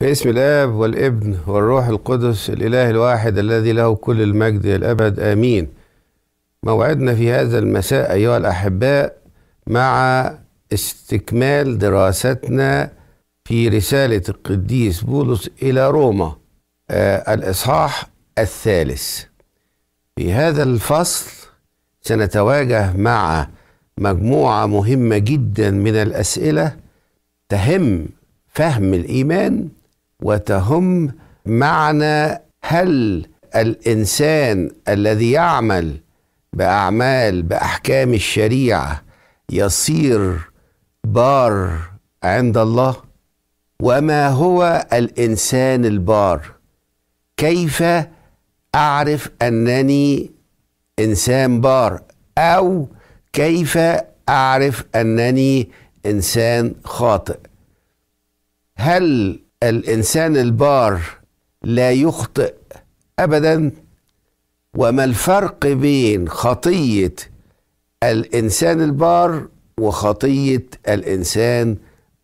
باسم الآب والابن والروح القدس الإله الواحد الذي له كل المجد الأبد آمين موعدنا في هذا المساء أيها الأحباء مع استكمال دراستنا في رسالة القديس بولس إلى روما آه الإصحاح الثالث في هذا الفصل سنتواجه مع مجموعة مهمة جدا من الأسئلة تهم فهم الإيمان وتهم معنى هل الانسان الذي يعمل باعمال باحكام الشريعه يصير بار عند الله وما هو الانسان البار كيف اعرف انني انسان بار او كيف اعرف انني انسان خاطئ هل الانسان البار لا يخطئ ابدا وما الفرق بين خطيه الانسان البار وخطيه الانسان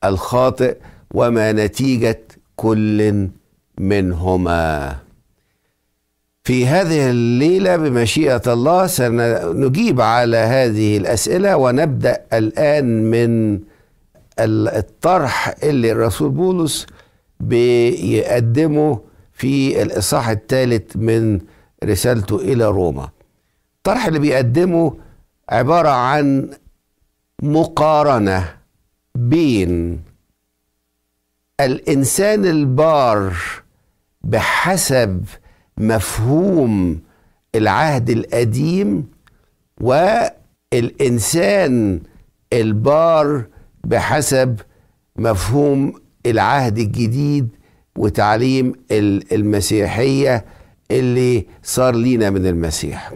الخاطئ وما نتيجه كل منهما في هذه الليله بمشيئه الله سنجيب على هذه الاسئله ونبدا الان من الطرح اللي الرسول بولس بيقدمه في الإصحاح الثالث من رسالته إلى روما الطرح اللي بيقدمه عبارة عن مقارنة بين الإنسان البار بحسب مفهوم العهد القديم والإنسان البار بحسب مفهوم العهد الجديد وتعليم المسيحيه اللي صار لينا من المسيح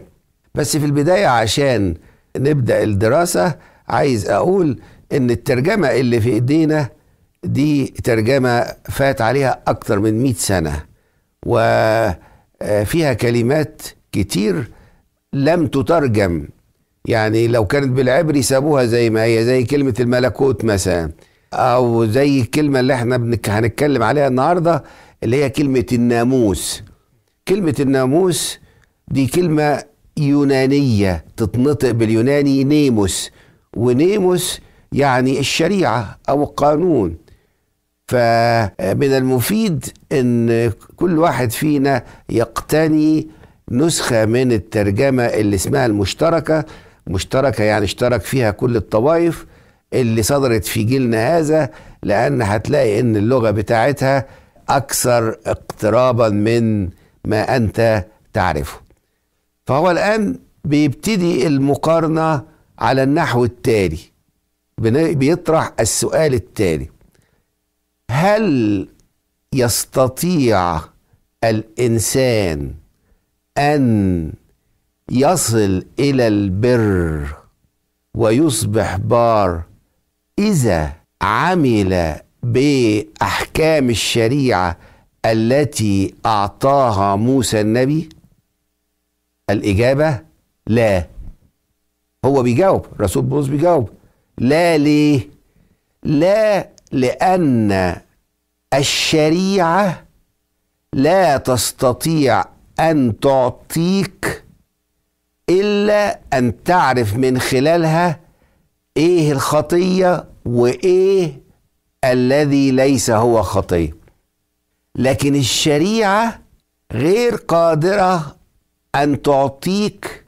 بس في البدايه عشان نبدا الدراسه عايز اقول ان الترجمه اللي في ايدينا دي ترجمه فات عليها اكتر من 100 سنه وفيها آه، كلمات كتير لم تترجم يعني لو كانت بالعبري سابوها زي ما هي زي كلمه الملكوت مثلا او زي الكلمه اللي احنا بنك... هنتكلم عليها النهارده اللي هي كلمه الناموس كلمه الناموس دي كلمه يونانيه تتنطق باليوناني نيموس ونيموس يعني الشريعه او القانون فمن المفيد ان كل واحد فينا يقتني نسخه من الترجمه اللي اسمها المشتركه مشتركه يعني اشترك فيها كل الطوائف اللي صدرت في جيلنا هذا لأن هتلاقي إن اللغة بتاعتها أكثر اقترابا من ما أنت تعرفه فهو الآن بيبتدي المقارنة على النحو التالي بيطرح السؤال التالي هل يستطيع الإنسان أن يصل إلى البر ويصبح بار إذا عمل بأحكام الشريعة التي أعطاها موسى النبي؟ الإجابة لا هو بيجاوب رسول بولس بيجاوب لا ليه؟ لا لأن الشريعة لا تستطيع أن تعطيك إلا أن تعرف من خلالها ايه الخطيه وايه الذي ليس هو خطيه لكن الشريعه غير قادره ان تعطيك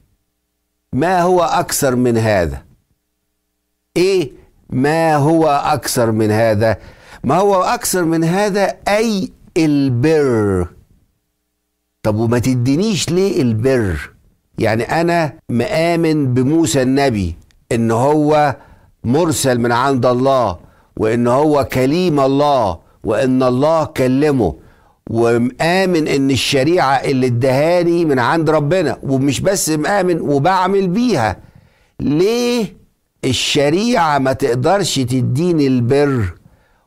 ما هو اكثر من هذا ايه ما هو اكثر من هذا ما هو اكثر من هذا اي البر طب وما تدينيش ليه البر يعني انا مآمن بموسى النبي ان هو مرسل من عند الله وان هو كليم الله وان الله كلمه ومآمن ان الشريعة اللي ادهاني من عند ربنا ومش بس مآمن وبعمل بيها ليه الشريعة ما تقدرش تديني البر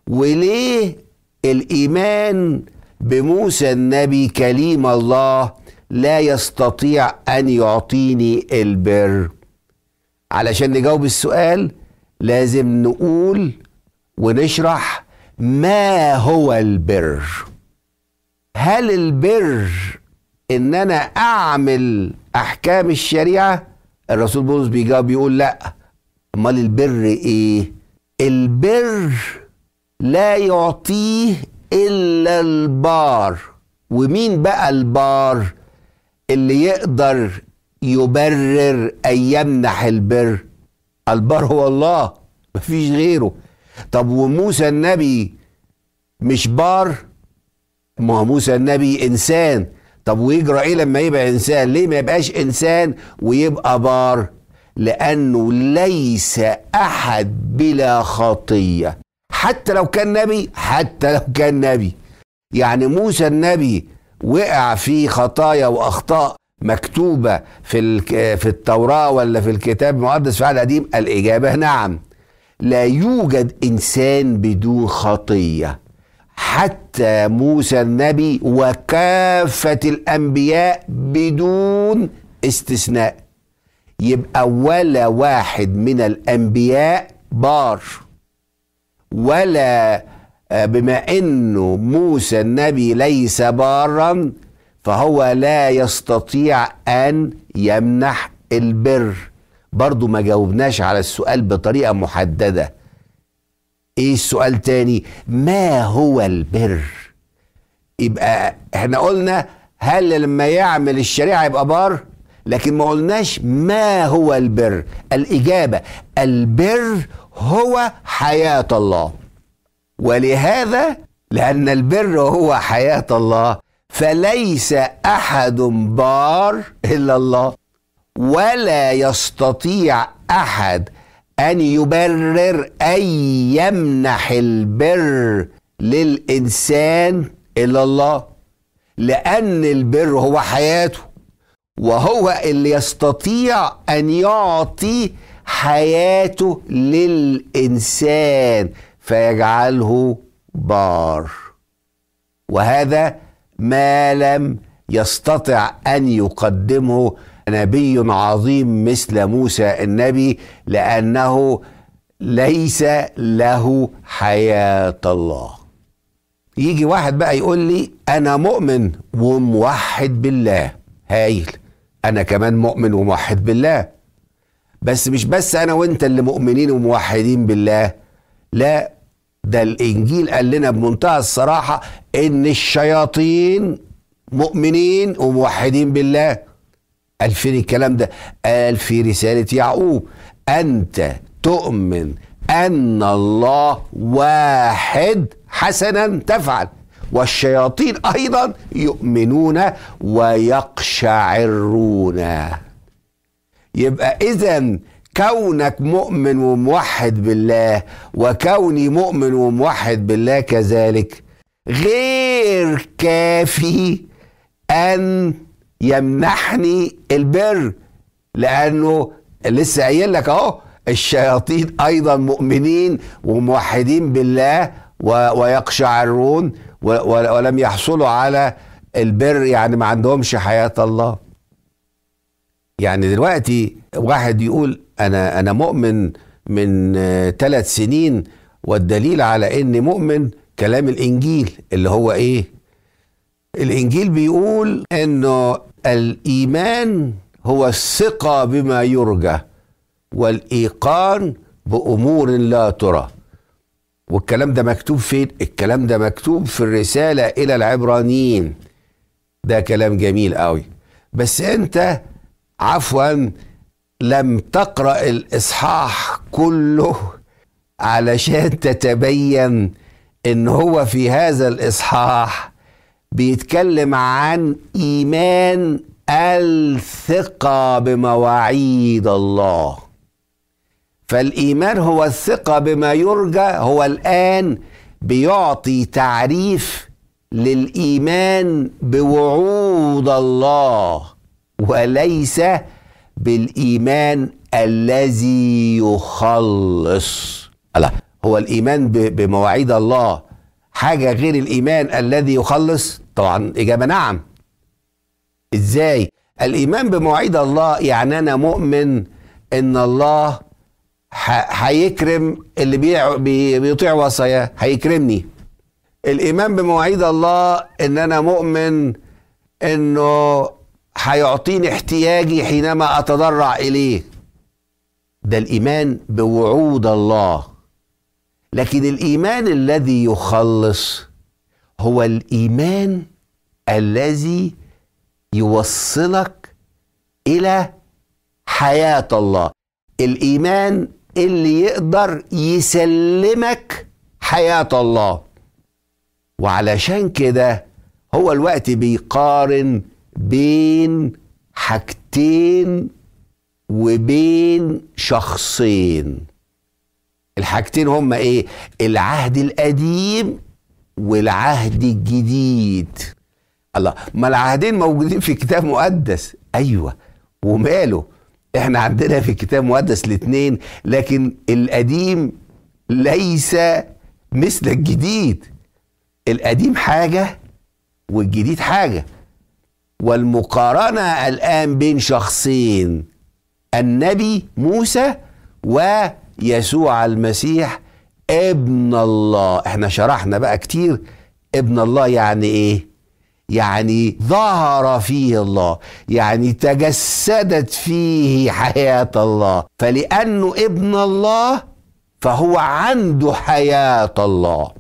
وليه الإيمان بموسى النبي كليم الله لا يستطيع أن يعطيني البر علشان نجاوب السؤال لازم نقول ونشرح ما هو البر هل البر ان انا اعمل احكام الشريعه الرسول بولس بيجاوب بيقول لا امال البر ايه البر لا يعطيه الا البار ومين بقى البار اللي يقدر يبرر أن يمنح البر البر هو الله مفيش غيره طب وموسى النبي مش بار ما هو موسى النبي انسان طب ويجرى ايه لما يبقى انسان ليه ما يبقاش انسان ويبقى بار لانه ليس احد بلا خطيه حتى لو كان نبي حتى لو كان نبي يعني موسى النبي وقع في خطايا واخطاء مكتوبة في في التوراة ولا في الكتاب المقدس في العهد القديم؟ الإجابة نعم. لا يوجد إنسان بدون خطية. حتى موسى النبي وكافة الأنبياء بدون استثناء. يبقى ولا واحد من الأنبياء بار. ولا آه، بما انه موسى النبي ليس بارا فهو لا يستطيع أن يمنح البر برضو ما جاوبناش على السؤال بطريقة محددة ايه السؤال تاني ما هو البر يبقى احنا قلنا هل لما يعمل الشريعة يبقى بار لكن ما قلناش ما هو البر الإجابة البر هو حياة الله ولهذا لأن البر هو حياة الله فليس احد بار الا الله ولا يستطيع احد ان يبرر اي يمنح البر للانسان الا الله لان البر هو حياته وهو اللي يستطيع ان يعطي حياته للانسان فيجعله بار وهذا ما لم يستطع ان يقدمه نبي عظيم مثل موسى النبي لانه ليس له حياه الله يجي واحد بقى يقول لي انا مؤمن وموحد بالله هايل انا كمان مؤمن وموحد بالله بس مش بس انا وانت اللي مؤمنين وموحدين بالله لا ده الانجيل قال لنا بمنتهى الصراحه ان الشياطين مؤمنين وموحدين بالله قال فين الكلام ده قال في رساله يعقوب انت تؤمن ان الله واحد حسنا تفعل والشياطين ايضا يؤمنون ويقشعرون يبقى اذا كونك مؤمن وموحد بالله وكوني مؤمن وموحد بالله كذلك غير كافي أن يمنحني البر لأنه لسه قايل لك أهو الشياطين أيضا مؤمنين وموحدين بالله ويقشعرون ولم يحصلوا على البر يعني ما عندهمش حياة الله يعني دلوقتي واحد يقول أنا أنا مؤمن من ثلاث سنين والدليل على إني مؤمن كلام الانجيل اللي هو ايه الانجيل بيقول انه الايمان هو الثقه بما يرجى والايقان بامور لا ترى والكلام ده مكتوب فين الكلام ده مكتوب في الرساله الى العبرانيين ده كلام جميل قوي بس انت عفوا لم تقرا الاصحاح كله علشان تتبين ان هو في هذا الاصحاح بيتكلم عن ايمان الثقه بمواعيد الله فالايمان هو الثقه بما يرجى هو الان بيعطي تعريف للايمان بوعود الله وليس بالايمان الذي يخلص الله هو الإيمان بمواعيد الله حاجة غير الإيمان الذي يخلص طبعا إجابة نعم إزاي الإيمان بمواعيد الله يعني أنا مؤمن إن الله هيكرم اللي بيطيع وصاياه هيكرمني الإيمان بمواعيد الله إن أنا مؤمن إنه هيعطيني احتياجي حينما أتضرع إليه ده الإيمان بوعود الله لكن الايمان الذي يخلص هو الايمان الذي يوصلك الى حياه الله الايمان اللي يقدر يسلمك حياه الله وعلشان كده هو الوقت بيقارن بين حاجتين وبين شخصين الحاجتين هما ايه العهد القديم والعهد الجديد الله ما العهدين موجودين في كتاب مقدس ايوه وماله احنا عندنا في الكتاب مقدس الاثنين لكن القديم ليس مثل الجديد القديم حاجه والجديد حاجه والمقارنه الان بين شخصين النبي موسى و يسوع المسيح ابن الله احنا شرحنا بقى كتير ابن الله يعني ايه يعني ظهر فيه الله يعني تجسدت فيه حياة الله فلأنه ابن الله فهو عنده حياة الله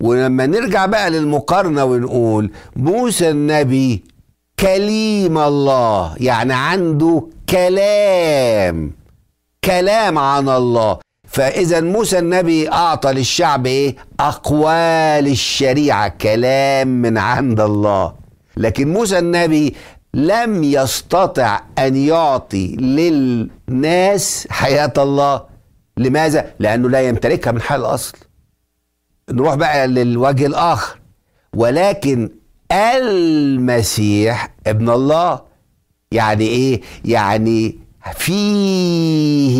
ولما نرجع بقى للمقارنة ونقول موسى النبي كليم الله يعني عنده كلام كلام عن الله فإذا موسى النبي أعطى للشعب إيه؟ أقوال الشريعة كلام من عند الله لكن موسى النبي لم يستطع أن يعطي للناس حياة الله لماذا؟ لأنه لا يمتلكها من حال الأصل نروح بقى للوجه الآخر ولكن المسيح ابن الله يعني إيه؟ يعني فيه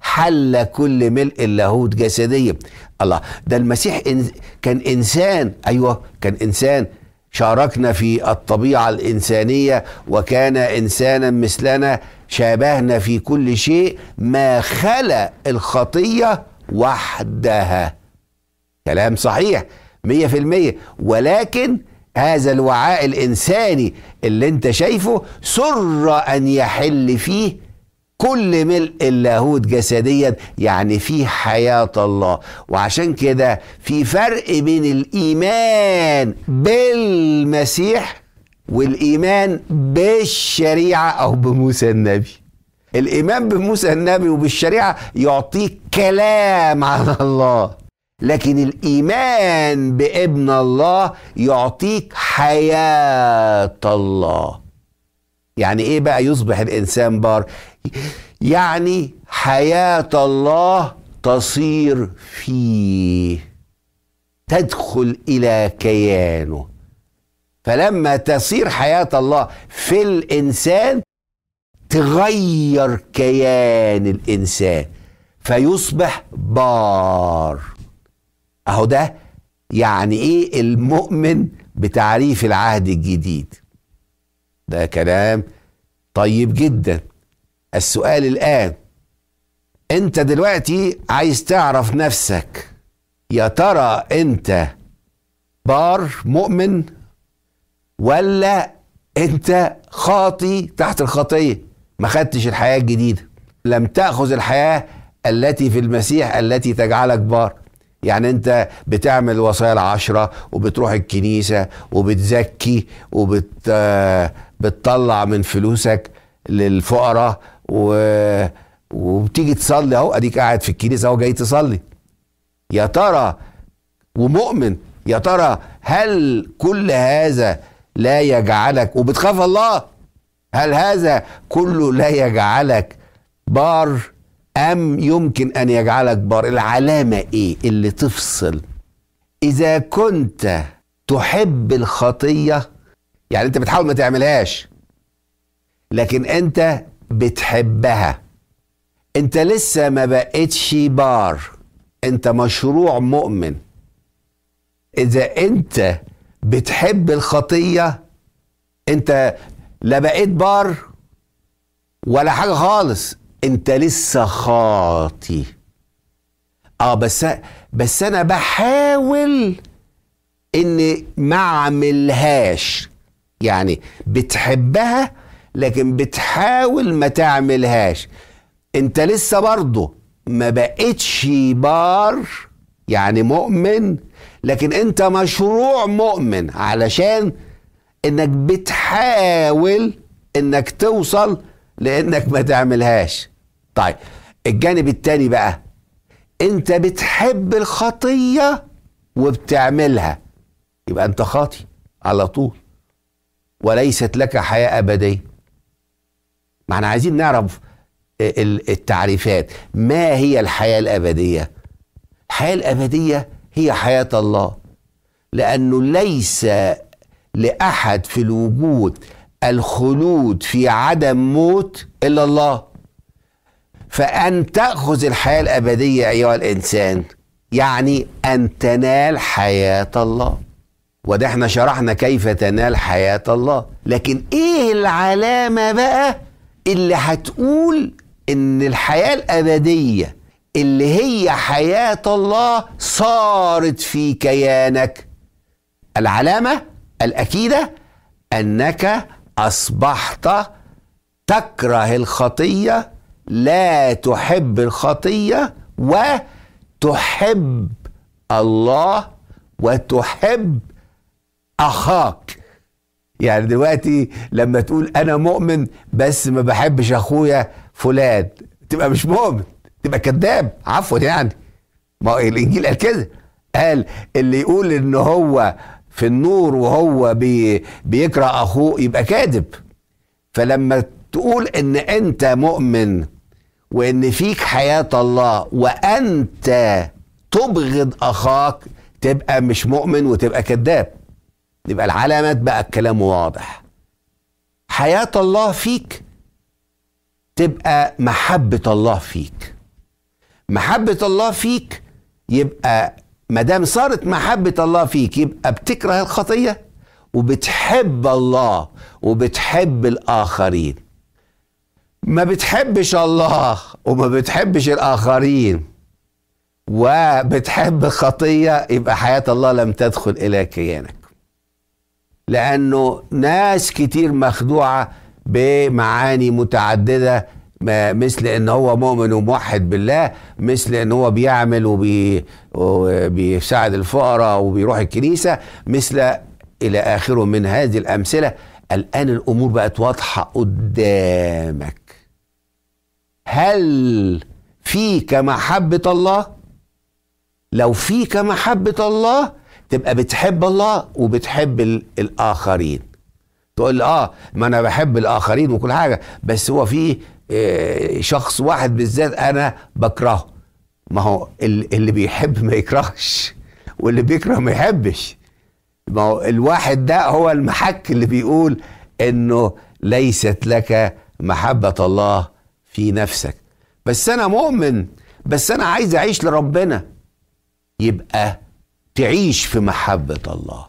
حل كل ملء اللاهوت جسديا الله ده المسيح إن كان انسان ايوه كان انسان شاركنا في الطبيعه الانسانيه وكان انسانا مثلنا شابهنا في كل شيء ما خلا الخطيه وحدها كلام صحيح مية في المية ولكن هذا الوعاء الإنساني اللي أنت شايفه سر أن يحل فيه كل ملء اللاهوت جسديا يعني فيه حياة الله وعشان كده في فرق بين الإيمان بالمسيح والإيمان بالشريعة أو بموسى النبي الإيمان بموسى النبي وبالشريعة يعطيك كلام عن الله لكن الايمان بابن الله يعطيك حياه الله يعني ايه بقى يصبح الانسان بار يعني حياه الله تصير فيه تدخل الى كيانه فلما تصير حياه الله في الانسان تغير كيان الانسان فيصبح بار اهو ده يعني ايه المؤمن بتعريف العهد الجديد ده كلام طيب جدا السؤال الان انت دلوقتي عايز تعرف نفسك يا ترى انت بار مؤمن ولا انت خاطي تحت الخطيه ما خدتش الحياه الجديده لم تاخذ الحياه التي في المسيح التي تجعلك بار يعني انت بتعمل وصايا العشرة وبتروح الكنيسة وبتزكي وبت من فلوسك للفقراء و... وبتيجي تصلي اهو اديك قاعد في الكنيسة اهو جاي تصلي يا ترى ومؤمن يا ترى هل كل هذا لا يجعلك وبتخاف الله هل هذا كله لا يجعلك بار أم يمكن أن يجعلك بار العلامة إيه اللي تفصل إذا كنت تحب الخطية يعني أنت بتحاول ما تعملهاش لكن أنت بتحبها أنت لسه ما بقتش بار أنت مشروع مؤمن إذا أنت بتحب الخطية أنت لا بقيت بار ولا حاجة خالص انت لسه خاطي اه بس بس انا بحاول ان ما اعملهاش يعني بتحبها لكن بتحاول ما تعملهاش انت لسه برضه ما بقتش بار يعني مؤمن لكن انت مشروع مؤمن علشان انك بتحاول انك توصل لانك ما تعملهاش طيب الجانب الثاني بقى انت بتحب الخطيه وبتعملها يبقى انت خاطي على طول وليست لك حياه ابديه ما احنا عايزين نعرف آه، التعريفات ما هي الحياه الابديه الحياه الابديه هي حياه الله لانه ليس لاحد في الوجود الخلود في عدم موت إلا الله فأن تأخذ الحياة الأبدية أيها الإنسان يعني أن تنال حياة الله وده احنا شرحنا كيف تنال حياة الله لكن ايه العلامة بقى اللي هتقول ان الحياة الأبدية اللي هي حياة الله صارت في كيانك العلامة الأكيدة أنك اصبحت تكره الخطيه لا تحب الخطيه وتحب الله وتحب اخاك يعني دلوقتي لما تقول انا مؤمن بس ما بحبش اخويا فلان تبقى مش مؤمن تبقى كذاب عفوا يعني ما الانجيل قال كده قال اللي يقول ان هو في النور وهو بي بيكره اخوه يبقى كاذب فلما تقول ان انت مؤمن وان فيك حياه الله وانت تبغض اخاك تبقى مش مؤمن وتبقى كذاب يبقى العلامات بقى الكلام واضح حياه الله فيك تبقى محبه الله فيك محبه الله فيك يبقى ما دام صارت محبة الله فيك يبقى بتكره الخطية وبتحب الله وبتحب الآخرين ما بتحبش الله وما بتحبش الآخرين وبتحب الخطية يبقى حياة الله لم تدخل إلى كيانك لأنه ناس كتير مخدوعة بمعاني متعددة ما مثل ان هو مؤمن وموحد بالله مثل ان هو بيعمل وبيساعد الفقراء وبيروح الكنيسه مثل الى اخره من هذه الامثله الان الامور بقت واضحه قدامك هل فيك محبه الله لو فيك محبه الله تبقى بتحب الله وبتحب الاخرين تقول اه ما انا بحب الاخرين وكل حاجه بس هو في إيه، شخص واحد بالذات انا بكرهه ما هو اللي بيحب ما يكرهش واللي بيكره ما يحبش ما هو الواحد ده هو المحك اللي بيقول انه ليست لك محبة الله في نفسك بس انا مؤمن بس انا عايز اعيش لربنا يبقى تعيش في محبة الله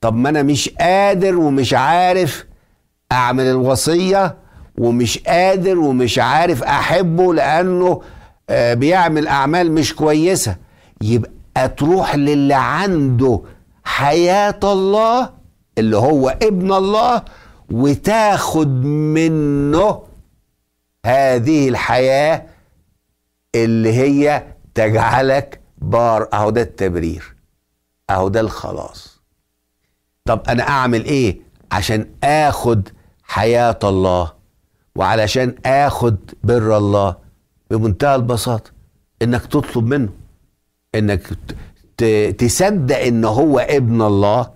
طب ما انا مش قادر ومش عارف اعمل الوصية ومش قادر ومش عارف احبه لانه آه، بيعمل اعمال مش كويسه يبقى تروح للي عنده حياه الله اللي هو ابن الله وتاخد منه هذه الحياه اللي هي تجعلك بار اهو ده التبرير اهو ده الخلاص طب انا اعمل ايه عشان اخد حياه الله وعلشان اخد بر الله بمنتهى البساطه انك تطلب منه انك تصدق ان هو ابن الله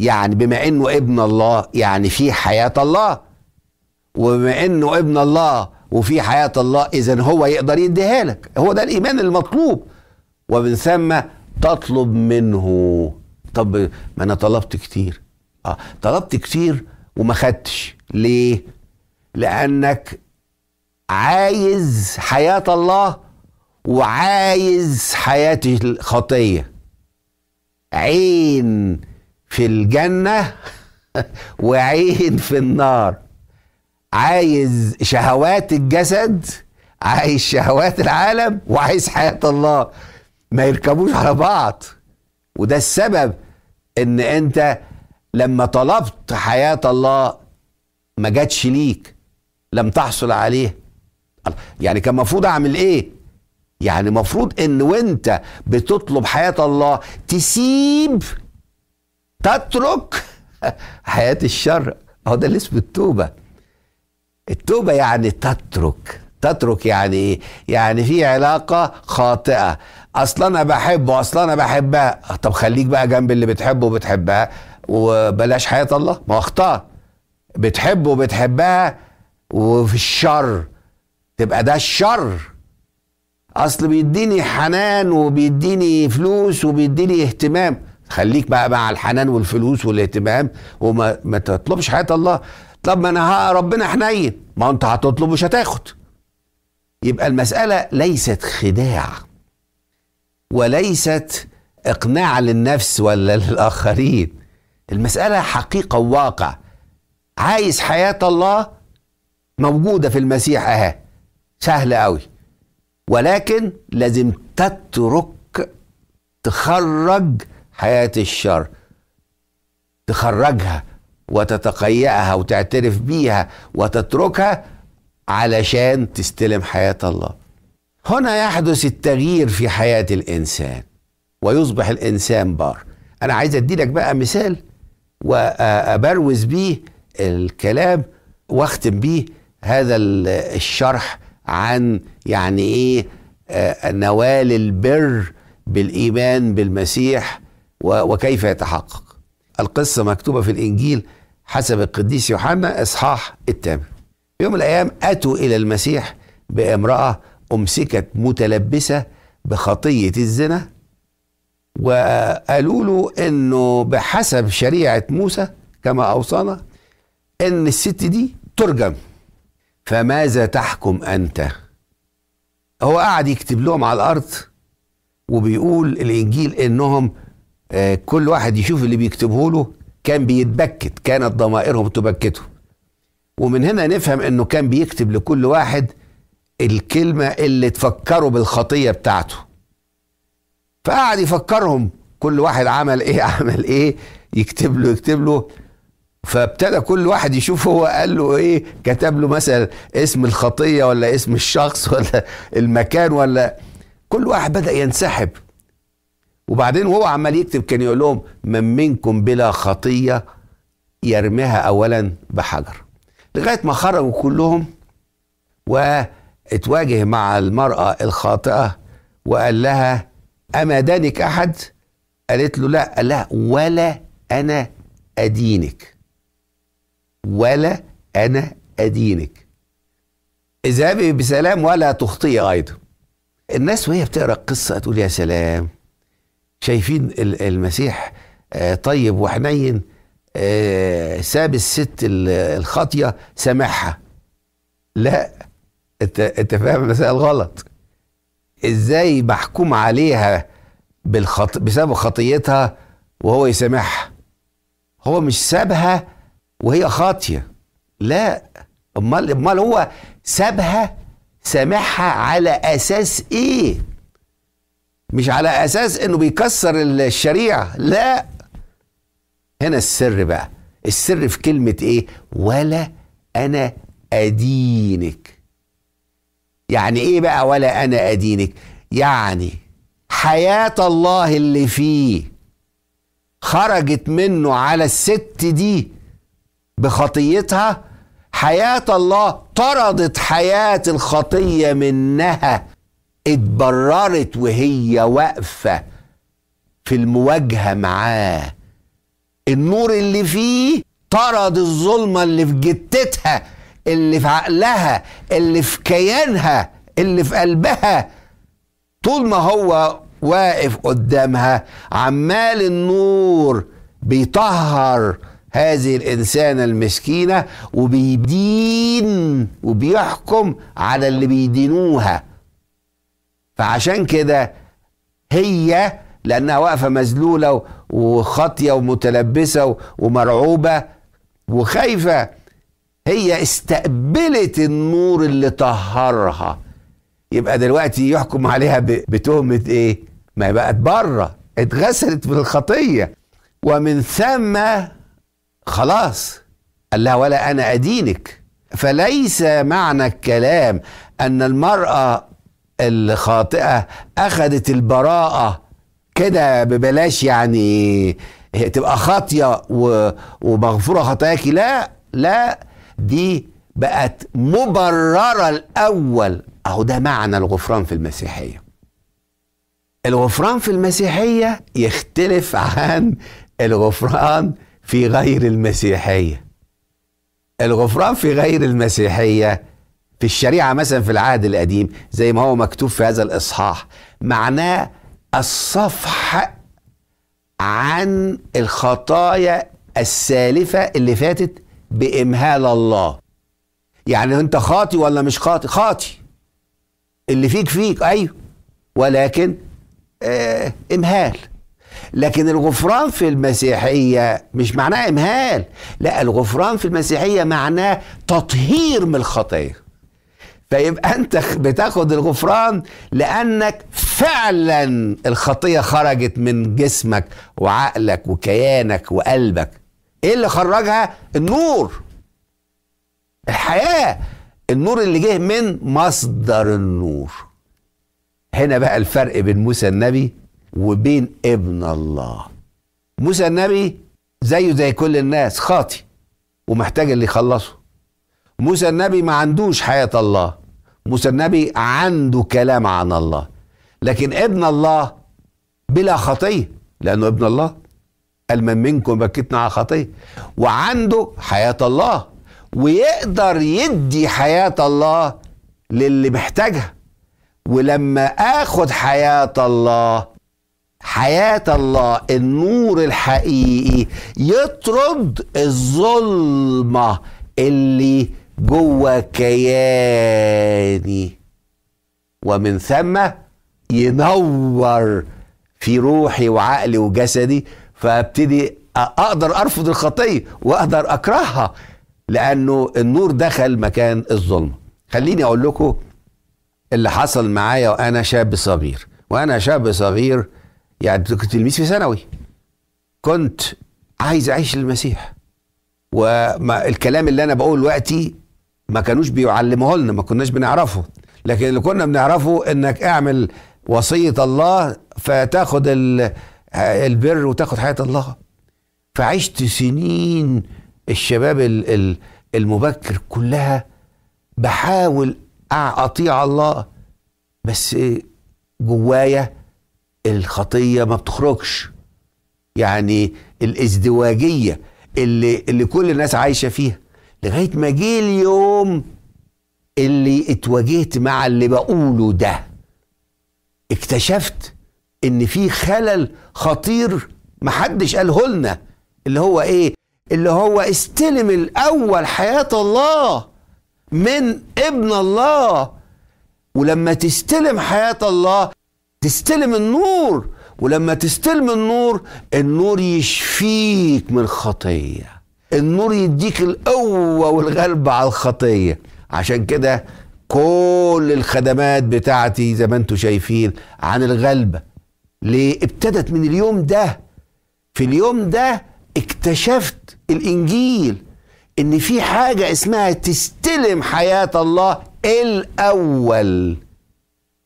يعني بما انه ابن الله يعني في حياه الله وبما انه ابن الله وفي حياه الله اذا هو يقدر يديها لك هو ده الايمان المطلوب ومن ثم تطلب منه طب ما انا طلبت كتير اه طلبت كتير وما خدتش ليه لأنك عايز حياة الله وعايز حياة الخطية عين في الجنة وعين في النار عايز شهوات الجسد عايز شهوات العالم وعايز حياة الله ما يركبوش على بعض وده السبب ان انت لما طلبت حياة الله ما جاتش ليك لم تحصل عليه يعني كان المفروض اعمل ايه يعني المفروض ان وانت بتطلب حياه الله تسيب تترك حياه الشر هو ده اللي اسمه التوبه التوبه يعني تترك تترك يعني ايه يعني في علاقه خاطئه اصلا انا بحبه اصلا انا بحبها طب خليك بقى جنب اللي بتحبه وبتحبها وبلاش حياه الله ما اختار بتحبه وبتحبها وفي الشر تبقى ده الشر اصل بيديني حنان وبيديني فلوس وبيديني اهتمام خليك بقى مع الحنان والفلوس والاهتمام وما ما تطلبش حياه الله طب ما انا ربنا حنين ما انت هتطلب مش هتاخد يبقى المساله ليست خداع وليست اقناع للنفس ولا للاخرين المساله حقيقه وواقع عايز حياه الله موجودة في المسيح أهي سهلة قوي ولكن لازم تترك تخرج حياة الشر تخرجها وتتقيأها وتعترف بيها وتتركها علشان تستلم حياة الله هنا يحدث التغيير في حياة الإنسان ويصبح الإنسان بار أنا عايز أديلك بقى مثال وأبروز بيه الكلام واختم بيه هذا الشرح عن يعني ايه آه، نوال البر بالايمان بالمسيح وكيف يتحقق القصه مكتوبه في الانجيل حسب القديس يوحنا اصحاح الثامن يوم من الايام اتوا الى المسيح بامراه امسكت متلبسه بخطيه الزنا وقالوا له انه بحسب شريعه موسى كما اوصانا ان الست دي ترجم فماذا تحكم أنت هو قاعد يكتب لهم على الأرض وبيقول الإنجيل إنهم آه، كل واحد يشوف اللي بيكتبه له كان بيتبكت كانت ضمائرهم تبكته ومن هنا نفهم انه كان بيكتب لكل واحد الكلمة اللي تفكره بالخطية بتاعته فقعد يفكرهم كل واحد عمل ايه عمل ايه يكتب له يكتب له فابتدى كل واحد يشوف هو قال له ايه كتب له مثلا اسم الخطيه ولا اسم الشخص ولا المكان ولا كل واحد بدا ينسحب وبعدين وهو عمال يكتب كان يقول لهم من منكم بلا خطيه يرميها اولا بحجر لغايه ما خرجوا كلهم واتواجه مع المراه الخاطئه وقال لها اما دانك احد قالت له لا قال لها ولا انا ادينك ولا أنا أدينك اذهبي بسلام ولا تخطئي أيضا الناس وهي بتقرأ القصة تقول يا سلام شايفين المسيح آه، طيب وحنين آه، ساب الست الخاطية سامحها لا انت انت فاهم المسائل غلط ازاي محكوم عليها بالخط... بسبب خطيتها وهو يسامحها هو مش سابها وهي خاطيه لا امال امال هو سابها سامحها على اساس ايه مش على اساس انه بيكسر الشريعه لا هنا السر بقى السر في كلمه ايه ولا انا ادينك يعني ايه بقى ولا انا ادينك يعني حياه الله اللي فيه خرجت منه على الست دي بخطيتها حياة الله طردت حياة الخطية منها اتبررت وهي واقفة في المواجهة معاه النور اللي فيه طرد الظلمة اللي في جتتها اللي في عقلها اللي في كيانها اللي في قلبها طول ما هو واقف قدامها عمال النور بيطهر هذه الإنسانة المسكينة وبيدين وبيحكم على اللي بيدينوها فعشان كده هي لأنها واقفة مذلولة وخاطية ومتلبسة ومرعوبة وخايفة هي استقبلت النور اللي طهرها يبقى دلوقتي يحكم عليها بتهمة ايه ما بقت بره اتغسلت بالخطية ومن ثم خلاص قال لها ولا أنا أدينك فليس معنى الكلام أن المرأة الخاطئة أخذت البراءة كده ببلاش يعني تبقى خاطية ومغفورة خطاياك لا لا دي بقت مبررة الأول أهو ده معنى الغفران في المسيحية الغفران في المسيحية يختلف عن الغفران في غير المسيحية الغفران في غير المسيحية في الشريعة مثلا في العهد القديم زي ما هو مكتوب في هذا الإصحاح معناه الصفح عن الخطايا السالفة اللي فاتت بإمهال الله يعني أنت خاطي ولا مش خاطي خاطي اللي فيك فيك أيوه ولكن آه إمهال لكن الغفران في المسيحية مش معناه إمهال لا الغفران في المسيحية معناه تطهير من الخطية فيبقى أنت بتاخد الغفران لأنك فعلا الخطية خرجت من جسمك وعقلك وكيانك وقلبك إيه اللي خرجها؟ النور الحياة النور اللي جه من مصدر النور هنا بقى الفرق بين موسى النبي وبين ابن الله موسى النبي زيه زي كل الناس خاطي ومحتاج اللي يخلصه موسى النبي ما عندوش حياة الله موسى النبي عنده كلام عن الله لكن ابن الله بلا خطية لأنه ابن الله قال من منكم بكتنا على خطية وعنده حياة الله ويقدر يدي حياة الله للي محتاجها ولما اخد حياة الله حياة الله النور الحقيقي يطرد الظلمة اللي جوه كياني ومن ثم ينور في روحي وعقلي وجسدي فابتدي اقدر ارفض الخطيه واقدر اكرهها لانه النور دخل مكان الظلمه خليني اقول لكم اللي حصل معايا وانا شاب صغير وانا شاب صغير يعني كنت تلميذ في ثانوي كنت عايز اعيش للمسيح وما الكلام اللي انا بقوله دلوقتي ما كانوش بيعلموه لنا ما كناش بنعرفه لكن اللي كنا بنعرفه انك اعمل وصيه الله فتاخد البر وتاخد حياه الله فعشت سنين الشباب المبكر كلها بحاول اطيع الله بس جوايا الخطيه ما بتخرجش يعني الازدواجيه اللي اللي كل الناس عايشه فيها لغايه ما جه اليوم اللي اتواجهت مع اللي بقوله ده اكتشفت ان في خلل خطير محدش قاله لنا اللي هو ايه اللي هو استلم الاول حياه الله من ابن الله ولما تستلم حياه الله تستلم النور ولما تستلم النور النور يشفيك من الخطية النور يديك القوة والغلبة على الخطية عشان كده كل الخدمات بتاعتي زي ما انتم شايفين عن الغلبة ليه ابتدت من اليوم ده في اليوم ده اكتشفت الإنجيل إن في حاجة اسمها تستلم حياة الله الأول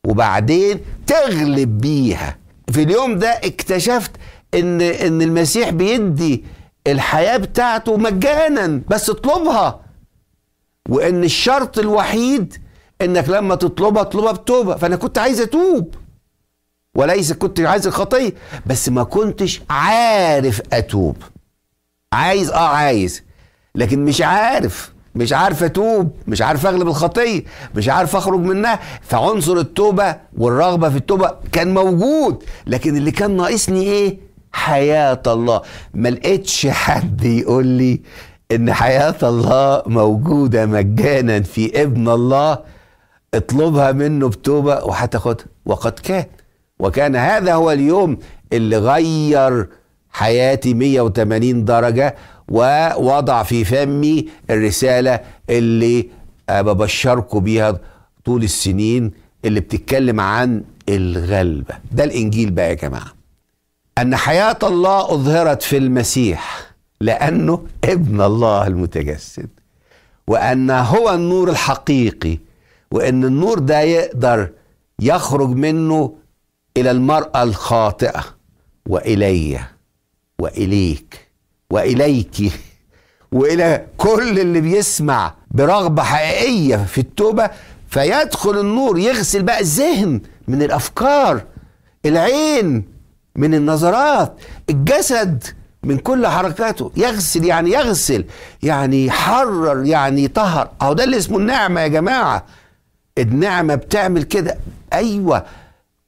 وبعدين تغلب بيها في اليوم ده اكتشفت ان ان المسيح بيدي الحياه بتاعته مجانا بس اطلبها وان الشرط الوحيد انك لما تطلبها اطلبها بتوبه فانا كنت عايز اتوب وليس كنت عايز الخطيه بس ما كنتش عارف اتوب عايز اه عايز لكن مش عارف مش عارف اتوب مش عارف اغلب الخطيه مش عارف اخرج منها فعنصر التوبه والرغبه في التوبه كان موجود لكن اللي كان ناقصني ايه حياه الله ما لقيتش حد يقول لي ان حياه الله موجوده مجانا في ابن الله اطلبها منه بتوبه وهتاخدها وقد كان وكان هذا هو اليوم اللي غير حياتي 180 درجه ووضع في فمي الرسالة اللي ببشركم بيها طول السنين اللي بتتكلم عن الغلبة ده الإنجيل بقى يا جماعة أن حياة الله أظهرت في المسيح لأنه ابن الله المتجسد وأن هو النور الحقيقي وأن النور ده يقدر يخرج منه إلى المرأة الخاطئة وإلي وإليك واليك والى كل اللي بيسمع برغبه حقيقيه في التوبه فيدخل النور يغسل بقى الذهن من الافكار العين من النظرات الجسد من كل حركاته يغسل يعني يغسل يعني يحرر يعني يطهر اهو ده اللي اسمه النعمه يا جماعه النعمه بتعمل كده ايوه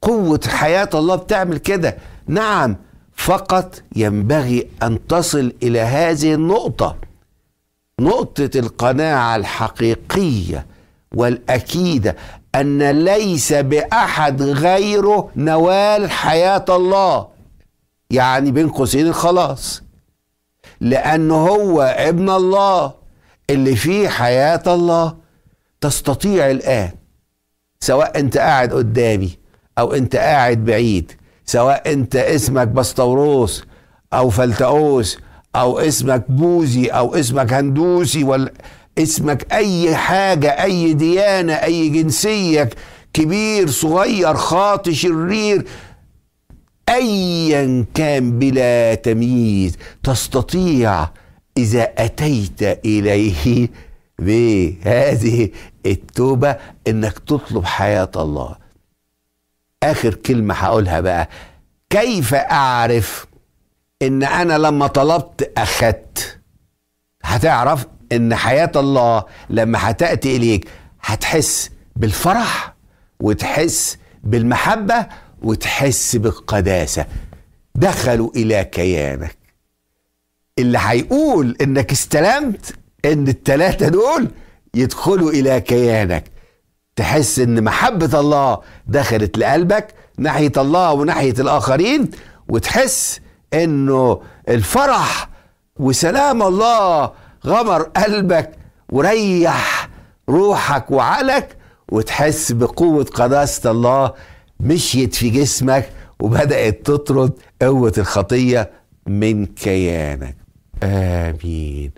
قوه حياه الله بتعمل كده نعم فقط ينبغي ان تصل الى هذه النقطه نقطه القناعه الحقيقيه والاكيده ان ليس باحد غيره نوال حياه الله يعني بين قوسين الخلاص لان هو ابن الله اللي فيه حياه الله تستطيع الان سواء انت قاعد قدامي او انت قاعد بعيد سواء انت اسمك بسطوروس او فلتقوس او اسمك بوزي او اسمك هندوسي ولا اسمك اي حاجه اي ديانه اي جنسيك كبير صغير خاطي شرير ايا كان بلا تمييز تستطيع اذا اتيت اليه بهذه التوبه انك تطلب حياه الله اخر كلمه هقولها بقى كيف اعرف ان انا لما طلبت اخدت هتعرف ان حياه الله لما هتاتي اليك هتحس بالفرح وتحس بالمحبه وتحس بالقداسه دخلوا الى كيانك اللي هيقول انك استلمت ان التلاته دول يدخلوا الى كيانك تحس ان محبة الله دخلت لقلبك ناحية الله وناحية الاخرين وتحس انه الفرح وسلام الله غمر قلبك وريح روحك وعقلك وتحس بقوة قداسة الله مشيت في جسمك وبدأت تطرد قوة الخطية من كيانك آمين